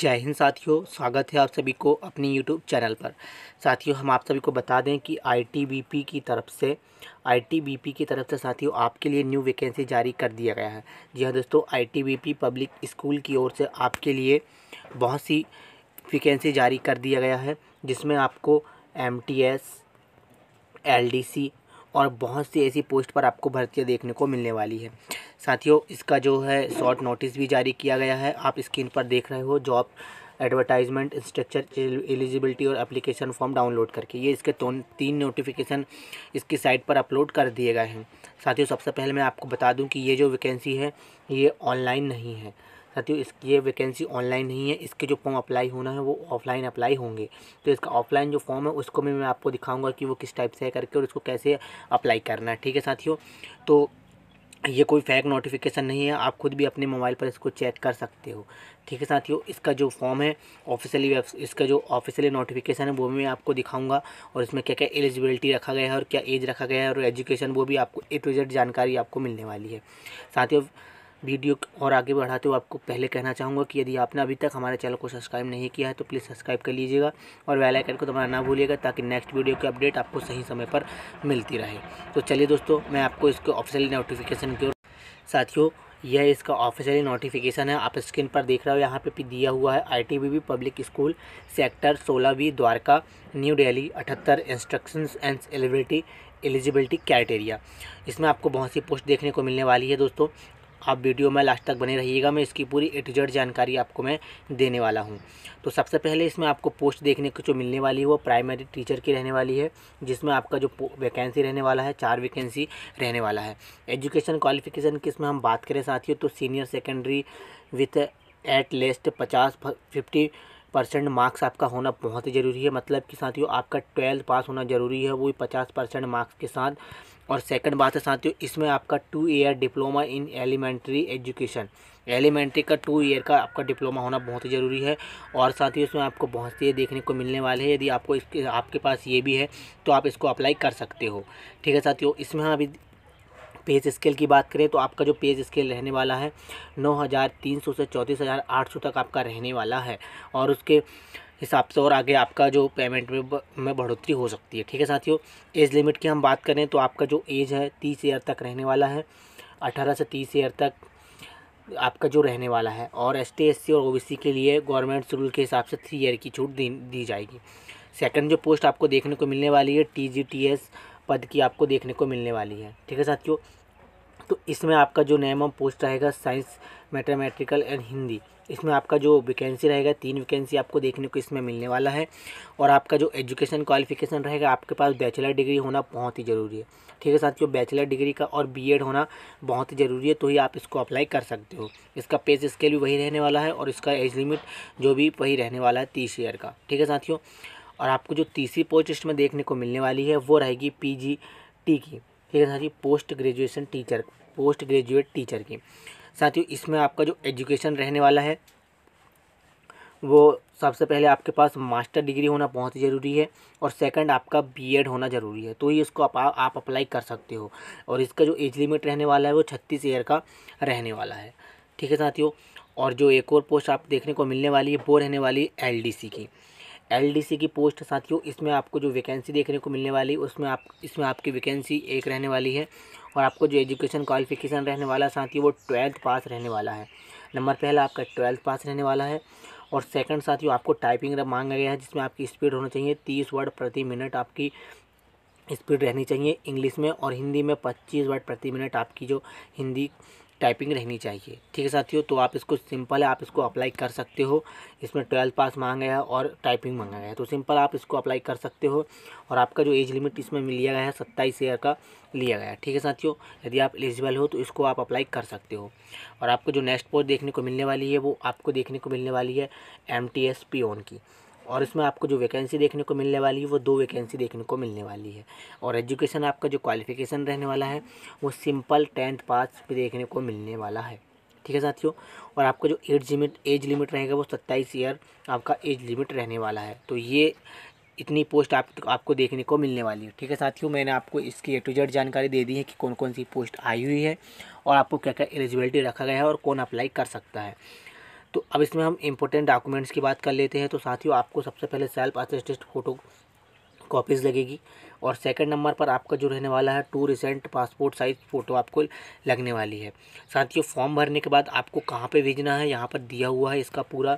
जय हिंद साथियों स्वागत है आप सभी को अपने यूट्यूब चैनल पर साथियों हम आप सभी को बता दें कि आईटीबीपी की तरफ से आईटीबीपी की तरफ से साथियों आपके लिए न्यू वैकेंसी जारी कर दिया गया है जी हाँ दोस्तों आईटीबीपी पब्लिक स्कूल की ओर से आपके लिए बहुत सी वैकेंसी जारी कर दिया गया है जिसमें आपको M T S L D C और बहुत सी ऐसी पोस्ट पर आपको भर्तियाँ देखने को मिलने वाली है साथियों इसका जो है शॉर्ट नोटिस भी जारी किया गया है आप स्क्रीन पर देख रहे हो जॉब एडवर्टाइजमेंट स्ट्रक्चर एलिजिबिलिटी और एप्लीकेशन फॉर्म डाउनलोड करके ये इसके तो तीन नोटिफिकेशन इसकी साइट पर अपलोड कर दिए गए हैं साथियों सबसे पहले मैं आपको बता दूं कि ये जो वैकेंसी है ये ऑनलाइन नहीं है साथियों इसकी ये वैकेंसी ऑनलाइन नहीं है इसके जो फॉर्म अप्लाई होना है वो ऑफलाइन अप्लाई होंगे तो इसका ऑफलाइन जो फॉर्म है उसको भी मैं आपको दिखाऊंगा कि वो किस टाइप से है करके और इसको कैसे अप्लाई करना है ठीक है साथियों तो ये कोई फेक नोटिफिकेशन नहीं है आप खुद भी अपने मोबाइल पर इसको चेक कर सकते हो ठीक है साथियों इसका जो फॉर्म है ऑफिशियली वेब इसका जो ऑफिशियली नोटिफिकेशन है वो भी मैं आपको दिखाऊंगा और इसमें क्या क्या एलिजिबिलिटी रखा गया है और क्या एज रखा गया है और एजुकेशन वो भी आपको ए टू जेड जानकारी आपको मिलने वाली है साथियों वीडियो और आगे बढ़ाते हुए आपको पहले कहना चाहूँगा कि यदि आपने अभी तक हमारे चैनल को सब्सक्राइब नहीं किया है तो प्लीज़ सब्सक्राइब कर लीजिएगा और वेल आइकन को दबाना ना भूलिएगा ताकि नेक्स्ट वीडियो की अपडेट आपको सही समय पर मिलती रहे तो चलिए दोस्तों मैं आपको इसके ऑफिशियल नोटिफिकेशन की साथियों यह इसका ऑफिशियली नोटिफिकेशन है आप स्क्रीन पर देख रहे हो यहाँ पे भी दिया हुआ है बी पब्लिक स्कूल सेक्टर सोलह बी द्वारका न्यू दिल्ली अठहत्तर instructions and eligibility eligibility criteria इसमें आपको बहुत सी पोस्ट देखने को मिलने वाली है दोस्तों आप वीडियो में लास्ट तक बने रहिएगा मैं इसकी पूरी ए जानकारी आपको मैं देने वाला हूँ तो सबसे पहले इसमें आपको पोस्ट देखने को जो मिलने वाली है वो प्राइमरी टीचर की रहने वाली है जिसमें आपका जो वैकेंसी रहने वाला है चार वैकेंसी रहने वाला है एजुकेशन क्वालिफिकेशन की इसमें हम बात करें साथियों तो senior secondary with at least पचास फिफ्टी परसेंट मार्क्स आपका होना बहुत ही ज़रूरी है मतलब कि साथियों आपका ट्वेल्थ पास होना ज़रूरी है वो पचास परसेंट मार्क्स के साथ और सेकंड बात है साथियों इसमें आपका two year diploma in elementary education elementary का टू ईयर का आपका डिप्लोमा होना बहुत ही ज़रूरी है और साथ ही इसमें आपको बहुत से देखने को मिलने वाले हैं यदि आपको इसके आपके पास ये भी है तो आप इसको अप्लाई कर सकते हो ठीक है साथियों इसमें हम अभी पेज स्केल की बात करें तो आपका जो पेज स्केल रहने वाला है नौ हज़ार तीन सौ से चौंतीस हज़ार आठ सौ तक आपका रहने वाला है और उसके हिसाब से और आगे आपका जो पेमेंट में में बढ़ोतरी हो सकती है ठीक है साथियों एज लिमिट की हम बात करें तो आपका जो एज है तीस ईयर तक रहने वाला है अठारह से तीस ईयर तक आपका जो रहने वाला है और एस टी एस सी और ओ सी के लिए गवर्नमेंट रूल के हिसाब से थ्री ईयर की छूट दी दी जाएगी सेकंड जो पोस्ट आपको देखने को मिलने वाली है टी जी टी एस पद की आपको देखने को मिलने वाली है ठीक है साथियों तो इसमें आपका जो ऑफ पोस्ट रहेगा साइंस मैथमेटिकल एंड हिंदी इसमें आपका जो वैकेंसी रहेगा तीन वैकेंसी आपको देखने को इसमें मिलने वाला है और आपका जो एजुकेशन क्वालिफिकेशन रहेगा आपके पास बैचलर डिग्री होना बहुत ही ज़रूरी है ठीक है साथियों बैचलर डिग्री का और बीएड होना बहुत ही ज़रूरी है तो ही आप इसको अप्लाई कर सकते हो इसका पेज स्केल भी वही रहने वाला है और इसका एज लिमिट जो भी वही रहने वाला है तीस ईयर का ठीक है साथियों और आपको जो तीसरी पोस्ट इसमें देखने को मिलने वाली है वो रहेगी पी जी टी की ठीक है साथियों post graduation teacher post graduate teacher की साथियों इसमें आपका जो एजुकेशन रहने वाला है वो सबसे पहले आपके पास मास्टर डिग्री होना बहुत ज़रूरी है और सेकंड आपका बीएड होना ज़रूरी है तो ही इसको आप आप अप्लाई कर सकते हो और इसका जो एज लिमिट रहने वाला है वो छत्तीस ईयर का रहने वाला है ठीक है साथियों और जो एक और पोस्ट आप देखने को मिलने वाली है वो रहने वाली है एल की एलडीसी की पोस्ट साथियों इसमें आपको जो वैकेंसी देखने को मिलने वाली उसमें आप इसमें आपकी वैकेंसी एक रहने वाली है और आपको जो एजुकेशन क्वालिफिकेशन रहने वाला साथियों वो ट्वेल्थ पास रहने वाला है नंबर पहला आपका ट्वेल्थ पास रहने वाला है और सेकंड साथियों आपको टाइपिंग मांगा गया है जिसमें आपकी स्पीड होना चाहिए तीस वर्ड प्रति मिनट आपकी स्पीड रहनी चाहिए इंग्लिश में और हिंदी में पच्चीस वर्ड प्रति मिनट आपकी जो हिंदी टाइपिंग रहनी चाहिए ठीक है साथियों तो आप इसको सिंपल है आप इसको अप्लाई कर सकते हो इसमें ट्वेल्थ पास मांगा है और टाइपिंग मांगा गया है तो सिंपल आप इसको अप्लाई कर सकते हो और आपका जो एज लिमिट इसमें लिया गया है सत्ताईस ईयर का लिया गया है ठीक है साथियों यदि आप एलिजिबल हो तो इसको आप अप्लाई कर सकते हो और आपको जो नेक्स्ट पोस्ट देखने को मिलने वाली है वो आपको देखने को मिलने वाली है एम टी एस पी ओन की और इसमें आपको जो वैकेंसी देखने को मिलने वाली है वो दो वैकेंसी देखने को मिलने वाली है और एजुकेशन आपका जो क्वालिफिकेशन रहने वाला है वो सिंपल टेंथ पास भी देखने को मिलने वाला है ठीक है साथियों और आपका जो एज लिमिट एज लिमिट रहेगा वो सत्ताईस ईयर आपका एज लिमिट रहने वाला है तो ये इतनी पोस्ट आप आपको देखने को मिलने वाली है ठीक है साथियों मैंने आपको इसकी ए टू जेड जानकारी दे दी है कि कौन कौन सी पोस्ट आई हुई है और आपको क्या क्या एलिजिबिलिटी रखा गया है और कौन अप्लाई कर सकता है तो अब इसमें हम इम्पोर्टेंट डॉक्यूमेंट्स की बात कर लेते हैं तो साथियों आपको सबसे पहले सेल्फ असिस्टेड फ़ोटो कॉपीज़ लगेगी और सेकंड नंबर पर आपका जो रहने वाला है two recent passport size photo आपको लगने वाली है साथियों फॉर्म भरने के बाद आपको कहाँ पे भेजना है यहाँ पर दिया हुआ है इसका पूरा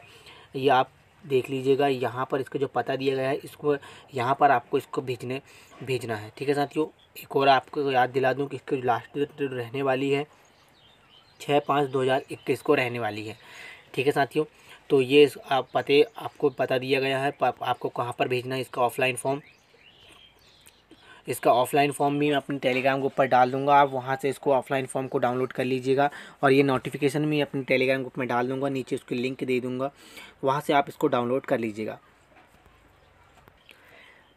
ये आप देख लीजिएगा यहाँ पर इसका जो पता दिया गया है इसको यहाँ पर आपको इसको भेजने भेजना है ठीक है साथियों एक और आपको याद दिला दूँ कि इसकी लास्ट रहने वाली है छः पाँच दो हज़ार इक्कीस को रहने वाली है ठीक है साथियों तो ये आप पते आपको पता दिया गया है आपको कहाँ पर भेजना है इसका ऑफलाइन फॉर्म इसका ऑफलाइन फॉर्म भी मैं अपने टेलीग्राम ग्रुप पर डाल दूंगा आप वहाँ से इसको ऑफलाइन फॉर्म को डाउनलोड कर लीजिएगा और ये नोटिफिकेशन भी अपने टेलीग्राम ग्रुप में डाल दूंगा नीचे उसकी लिंक दे दूंगा वहाँ से आप इसको डाउनलोड कर लीजिएगा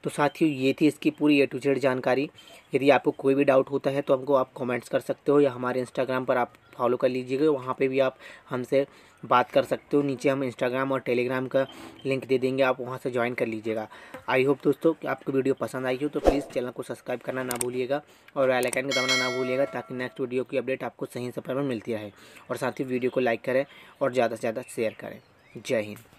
तो साथियों ये थी इसकी पूरी ए टू जेड जानकारी यदि आपको कोई भी डाउट होता है तो हमको आप कमेंट्स कर सकते हो या हमारे इंस्टाग्राम पर आप फॉलो कर लीजिएगा वहाँ पे भी आप हमसे बात कर सकते हो नीचे हम इंस्टाग्राम और टेलीग्राम का लिंक दे देंगे आप वहाँ से ज्वाइन कर लीजिएगा आई होप दोस्तों कि आपको वीडियो पसंद आई हो तो प्लीज़ चैनल को सब्सक्राइब करना ना भूलिएगा और बेल आइकन को दबाना ना भूलिएगा ताकि नेक्स्ट वीडियो की अपडेट आपको सही समय पर मिलती रहे और साथ ही वीडियो को लाइक करें और ज़्यादा से ज़्यादा शेयर करें जय हिंद